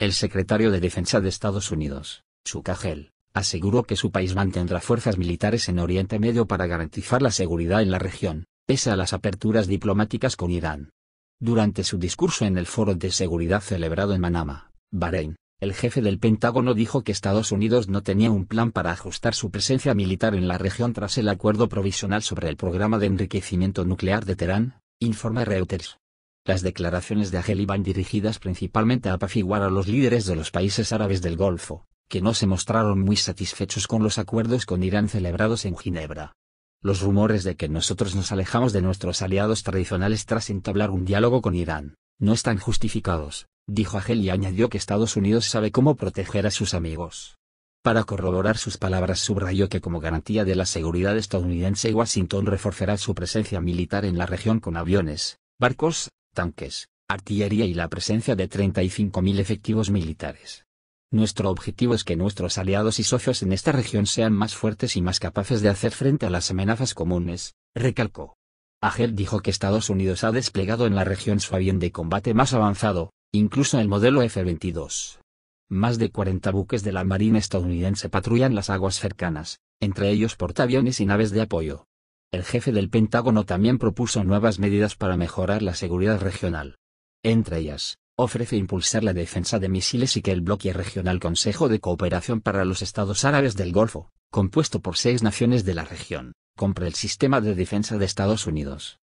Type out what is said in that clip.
El secretario de Defensa de Estados Unidos, Hagel, aseguró que su país mantendrá fuerzas militares en Oriente Medio para garantizar la seguridad en la región, pese a las aperturas diplomáticas con Irán. Durante su discurso en el Foro de Seguridad celebrado en Manama, Bahrein, el jefe del Pentágono dijo que Estados Unidos no tenía un plan para ajustar su presencia militar en la región tras el acuerdo provisional sobre el programa de enriquecimiento nuclear de Teherán, informa Reuters. Las declaraciones de Ageli van dirigidas principalmente a apaciguar a los líderes de los países árabes del Golfo, que no se mostraron muy satisfechos con los acuerdos con Irán celebrados en Ginebra. Los rumores de que nosotros nos alejamos de nuestros aliados tradicionales tras entablar un diálogo con Irán, no están justificados, dijo Ageli y añadió que Estados Unidos sabe cómo proteger a sus amigos. Para corroborar sus palabras subrayó que como garantía de la seguridad estadounidense Washington reforzará su presencia militar en la región con aviones, barcos, tanques, artillería y la presencia de 35.000 efectivos militares. Nuestro objetivo es que nuestros aliados y socios en esta región sean más fuertes y más capaces de hacer frente a las amenazas comunes, recalcó. Agel dijo que Estados Unidos ha desplegado en la región su avión de combate más avanzado, incluso el modelo F-22. Más de 40 buques de la Marina estadounidense patrullan las aguas cercanas, entre ellos portaaviones y naves de apoyo. El jefe del Pentágono también propuso nuevas medidas para mejorar la seguridad regional. Entre ellas, ofrece impulsar la defensa de misiles y que el bloque regional Consejo de Cooperación para los Estados Árabes del Golfo, compuesto por seis naciones de la región, compre el sistema de defensa de Estados Unidos,